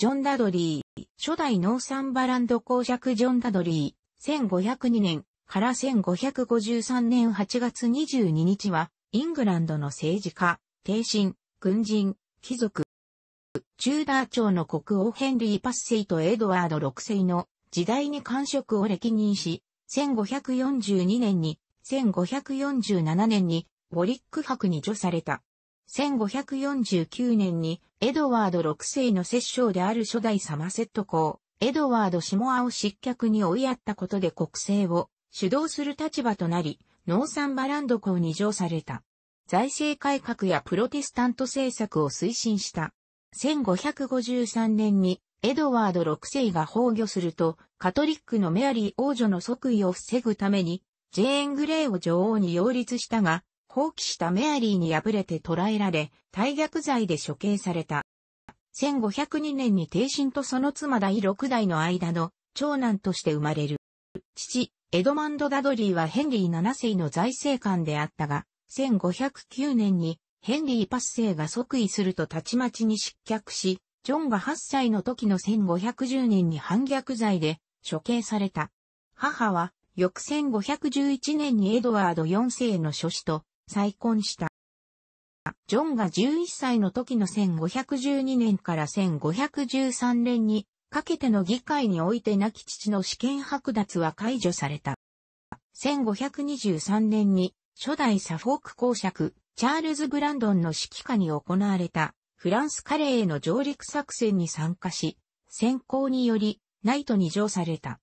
ジョン・ダドリー、初代ノーサンバランド公爵ジョン・ダドリー、1502年から1553年8月22日は、イングランドの政治家、帝神、軍人、貴族、チューダー朝の国王ヘンリーパセイとエドワード6世の時代に官職を歴任し、1542年に、1547年に、ウォリック博に除された。1549年にエドワード6世の摂政である初代サマセット公、エドワード・シモアを失脚に追いやったことで国政を主導する立場となり、ノーサンバランド公に上された。財政改革やプロテスタント政策を推進した。1553年にエドワード6世が崩御すると、カトリックのメアリー王女の即位を防ぐために、ジェーン・グレイを女王に擁立したが、放棄したメアリーに敗れて捕らえられ、大逆罪で処刑された。1502年に帝神とその妻第6代の間の長男として生まれる。父、エドマンド・ダドリーはヘンリー7世の財政官であったが、1509年にヘンリース世が即位するとたちまちに失脚し、ジョンが8歳の時の1510年に反逆罪で処刑された。母は、翌1511年にエドワード4世の諸子と再婚した。ジョンが11歳の時の1512年から1513年にかけての議会において亡き父の試験剥奪は解除された。1523年に初代サフォーク公爵チャールズ・ブランドンの指揮下に行われたフランスカレーへの上陸作戦に参加し、先行によりナイトに上された。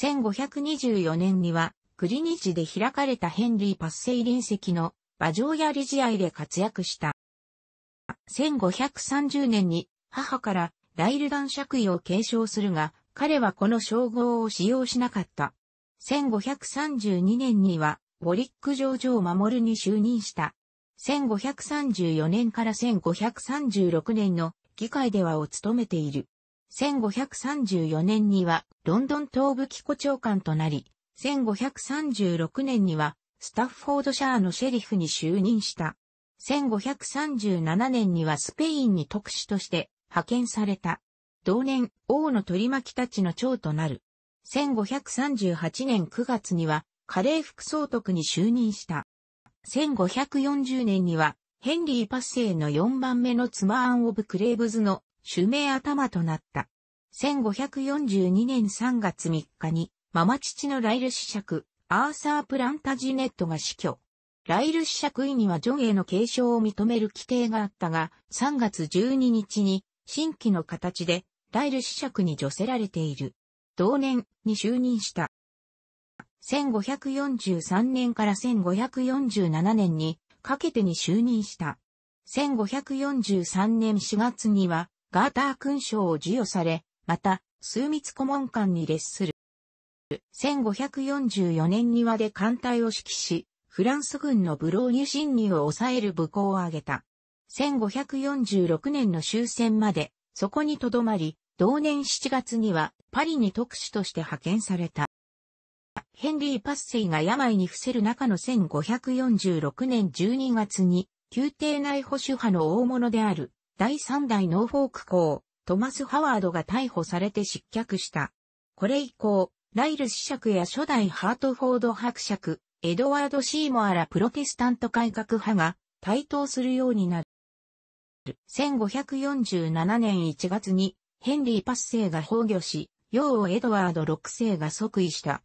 1524年にはクリニチで開かれたヘンリー・パッセイ隣席の馬上や理事合で活躍した。1530年に母からライルダン爵位を継承するが、彼はこの称号を使用しなかった。1532年には、ウォリック上場守るに就任した。1534年から1536年の議会ではを務めている。1534年にはロンドン東部機構長官となり、1536年にはスタッフォードシャーのシェリフに就任した。1537年にはスペインに特使として派遣された。同年、王の取り巻きたちの長となる。1538年9月には、カレー副総督に就任した。1540年には、ヘンリー・パッセイの4番目の妻アン・オブ・クレーブズの主名頭となった。1542年3月3日に、ママ父のライル子爵、アーサー・プランタジネットが死去。ライル氏爵位にはジョンへの継承を認める規定があったが、3月12日に新規の形でライル氏爵に除せられている。同年に就任した。1543年から1547年にかけてに就任した。1543年4月にはガーター勲章を授与され、また、枢密顧問官に列する。1544年にはで艦隊を指揮し、フランス軍のブローニュ侵入を抑える武功を挙げた。1546年の終戦まで、そこに留まり、同年7月にはパリに特使として派遣された。ヘンリー・パッセイが病に伏せる中の1546年12月に、宮廷内保守派の大物である、第三代ノーフォーク公、トマス・ハワードが逮捕されて失脚した。これ以降、ライル子爵や初代ハートフォード伯爵、エドワード・シーモアらプロテスタント改革派が対等するようになる。1547年1月にヘンリー・パッセイが崩御し、ヨ王エドワード6世が即位した。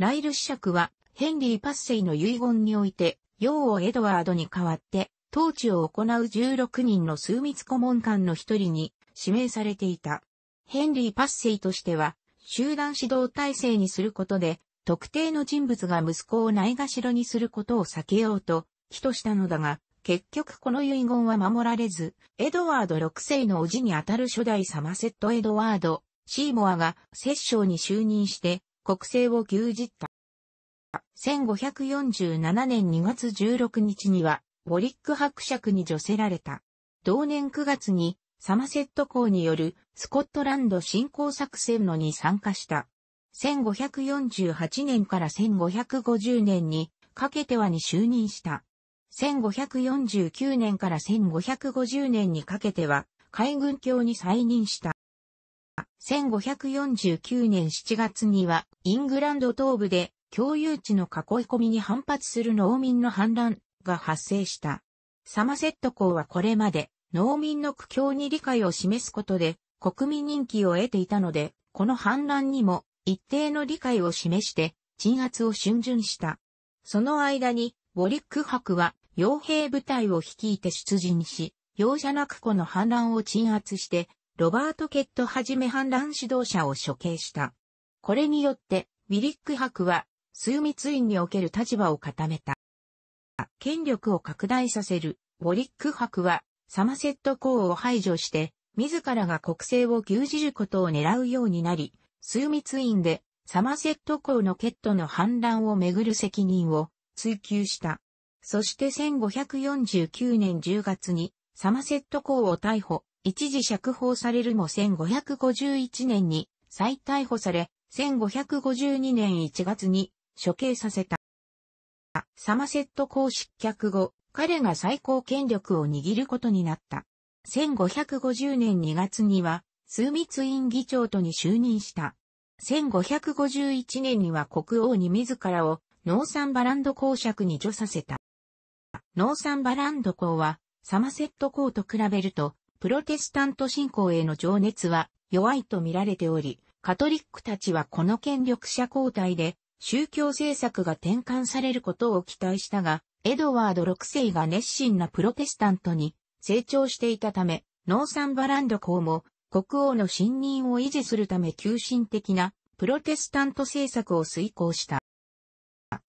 ライル子爵はヘンリー・パッセイの遺言において、ヨ王エドワードに代わって統治を行う16人の枢密顧問官の一人に指名されていた。ヘンリー・パッセイとしては集団指導体制にすることで、特定の人物が息子をないがしろにすることを避けようと、起としたのだが、結局この遺言は守られず、エドワード6世の叔父にあたる初代サマセット・エドワード、シーモアが摂政に就任して国政を牛耳った。1547年2月16日には、ウォリック伯爵に除せられた。同年9月にサマセット公によるスコットランド侵攻作戦のに参加した。1548年から1550年にかけてはに就任した。1549年から1550年にかけては海軍卿に再任した。1549年7月にはイングランド東部で共有地の囲い込みに反発する農民の反乱が発生した。サマセット公はこれまで農民の苦境に理解を示すことで国民人気を得ていたので、この反乱にも一定の理解を示して鎮圧を逡巡した。その間に、ウォリック博は傭兵部隊を率いて出陣し、容赦なくこの反乱を鎮圧して、ロバート・ケットはじめ反乱指導者を処刑した。これによって、ウィリック博は、枢密院における立場を固めた。権力を拡大させる、ウォリック博は、サマセット公を排除して、自らが国政を牛耳ることを狙うようになり、数密院でサマセット公のケットの反乱をめぐる責任を追求した。そして1549年10月にサマセット公を逮捕、一時釈放されるも1551年に再逮捕され、1552年1月に処刑させた。サマセット公失脚後、彼が最高権力を握ることになった。1550年2月には、枢密院議長とに就任した。1551年には国王に自らをノーサンバランド公爵に除させた。ノーサンバランド公はサマセット公と比べるとプロテスタント信仰への情熱は弱いと見られており、カトリックたちはこの権力者交代で宗教政策が転換されることを期待したが、エドワード6世が熱心なプロテスタントに成長していたため、ノーサンバランド公も国王の信任を維持するため急進的なプロテスタント政策を遂行した。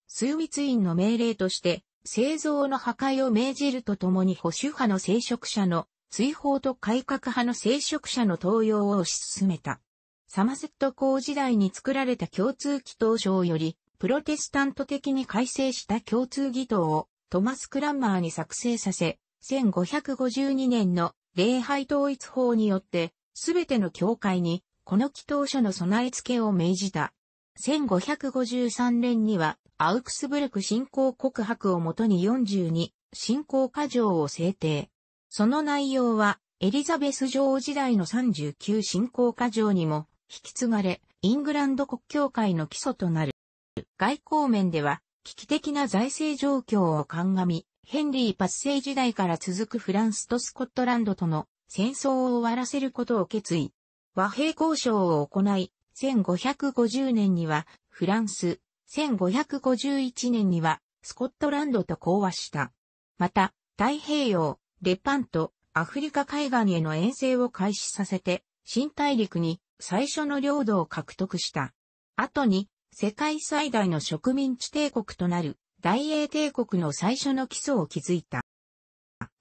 枢密院の命令として、製造の破壊を命じるとともに保守派の聖職者の追放と改革派の聖職者の登用を推し進めた。サマセット公時代に作られた共通祈祷書より、プロテスタント的に改正した共通義党をトマス・クランマーに作成させ、1552年の礼拝統一法によって、すべての教会に、この祈祷書の備え付けを命じた。1553年には、アウクスブルク信仰告白をもとに42、信仰過剰を制定。その内容は、エリザベス女王時代の39信仰過剰にも、引き継がれ、イングランド国教会の基礎となる。外交面では、危機的な財政状況を鑑み、ヘンリー・パッセイ時代から続くフランスとスコットランドとの戦争を終わらせることを決意。和平交渉を行い、1550年にはフランス、1551年にはスコットランドと講和した。また、太平洋、レパント、アフリカ海岸への遠征を開始させて、新大陸に最初の領土を獲得した。後に世界最大の植民地帝国となる大英帝国の最初の基礎を築いた。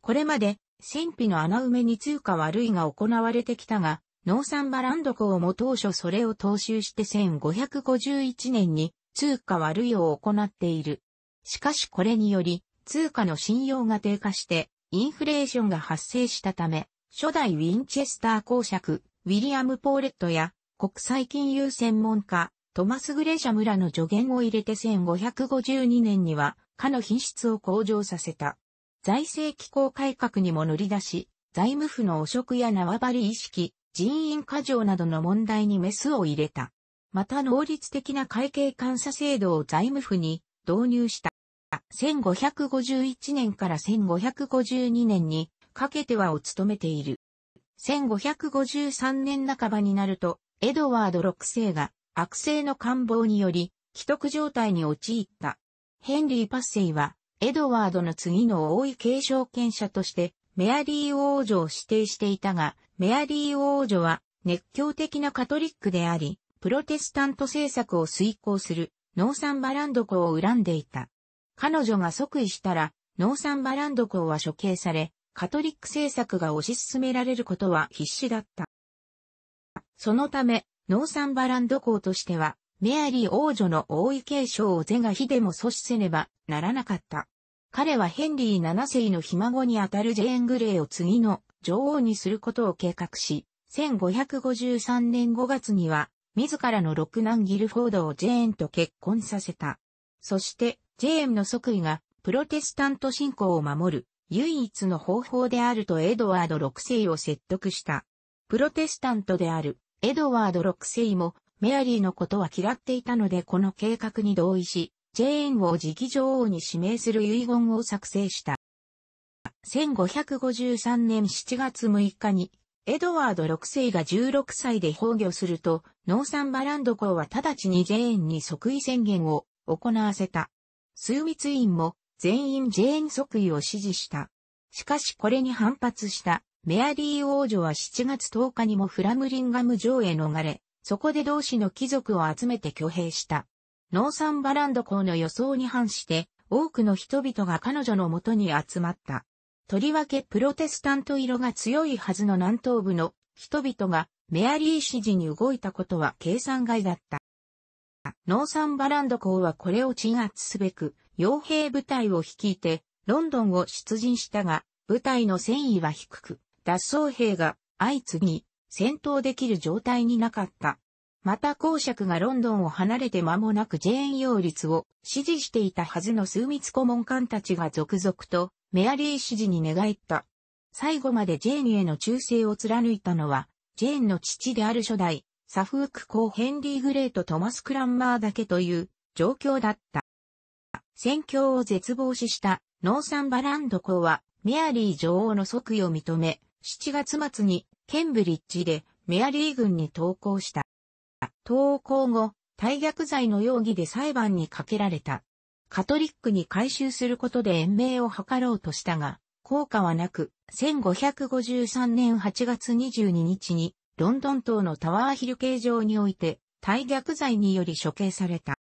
これまで戦費の穴埋めに通貨悪いが行われてきたが、農産バランド校も当初それを踏襲して1551年に通貨悪いを行っている。しかしこれにより通貨の信用が低下してインフレーションが発生したため、初代ウィンチェスター公爵、ウィリアム・ポーレットや国際金融専門家、トマス・グレシャ村の助言を入れて1552年には、かの品質を向上させた。財政機構改革にも乗り出し、財務府の汚職や縄張り意識、人員過剰などの問題にメスを入れた。また能率的な会計監査制度を財務府に導入した。1551年から1552年にかけてはを務めている。1553年半ばになると、エドワード6世が悪性の感冒により、既得状態に陥った。ヘンリー・パッセイは、エドワードの次の王位継承権者として、メアリー王女を指定していたが、メアリー王女は熱狂的なカトリックであり、プロテスタント政策を遂行するノーサンバランド公を恨んでいた。彼女が即位したら、ノーサンバランド公は処刑され、カトリック政策が推し進められることは必至だった。そのため、ノーサンバランド公としては、メアリー王女の王位継承を是が非でも阻止せねばならなかった。彼はヘンリー7世のひ孫にあたるジェーン・グレーを次の女王にすることを計画し、1553年5月には、自らの六男ギルフォードをジェーンと結婚させた。そして、ジェーンの即位が、プロテスタント信仰を守る、唯一の方法であるとエドワード6世を説得した。プロテスタントである、エドワード6世もメアリーのことは嫌っていたのでこの計画に同意し、ジェーンを次期女王に指名する遺言を作成した。1553年7月6日に、エドワード6世が16歳で崩御すると、ノーサンバランド公は直ちにジェーンに即位宣言を行わせた。数密院も全員ジェーン即位を支持した。しかしこれに反発したメアリー王女は7月10日にもフラムリンガム城へ逃れ、そこで同志の貴族を集めて挙兵した。ノーサンバランド公の予想に反して、多くの人々が彼女のもとに集まった。とりわけプロテスタント色が強いはずの南東部の人々がメアリー支持に動いたことは計算外だった。ノーサンバランド公はこれを鎮圧すべく、傭兵部隊を率いて、ロンドンを出陣したが、部隊の戦意は低く、脱走兵が相次ぎ戦闘できる状態になかった。また公爵がロンドンを離れて間もなくジェーン擁立を支持していたはずの枢密顧問官たちが続々とメアリー支持に寝返った。最後までジェーンへの忠誠を貫いたのは、ジェーンの父である初代、サフーク公ヘンリー・グレート・トマス・クランマーだけという状況だった。戦況を絶望視したノーサンバランド公はメアリー女王の即位を認め、7月末にケンブリッジでメアリー軍に投降した。投降後、退逆罪の容疑で裁判にかけられた。カトリックに改収することで延命を図ろうとしたが、効果はなく、1553年8月22日に、ロンドン島のタワーヒル形状において、退逆罪により処刑された。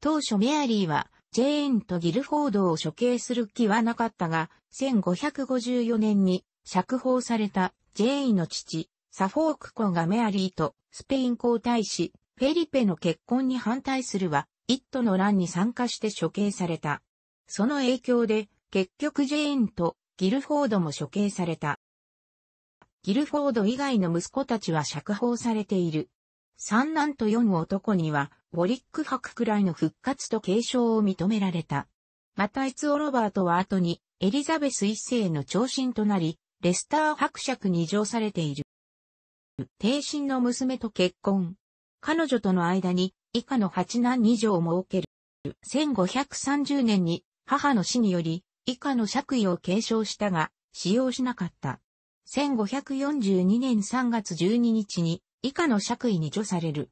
当初メアリーは、ジェーンとギルフォードを処刑する気はなかったが、1554年に釈放されたジェイの父、サフォーク公がメアリーとスペイン皇太子、フェリペの結婚に反対するは、一途の乱に参加して処刑された。その影響で、結局ジェーンとギルフォードも処刑された。ギルフォード以外の息子たちは釈放されている。三男と四男には、ウォリック博くらいの復活と継承を認められた。またイツオロバートは後に、エリザベス一世の長身となり、レスター伯爵に乗されている。帝神の娘と結婚。彼女との間に以下の八男二女を設ける。1530年に母の死により以下の爵位を継承したが使用しなかった。1542年3月12日に以下の爵位に除される。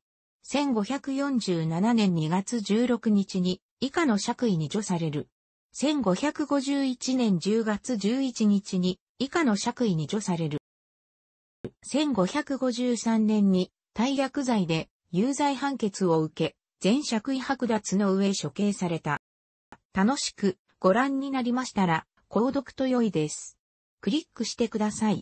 1547年2月16日に以下の爵位に除される。1551年10月11日に以下の爵位に除される。1553年に大略罪で有罪判決を受け、全爵位剥奪の上処刑された。楽しくご覧になりましたら、購読と良いです。クリックしてください。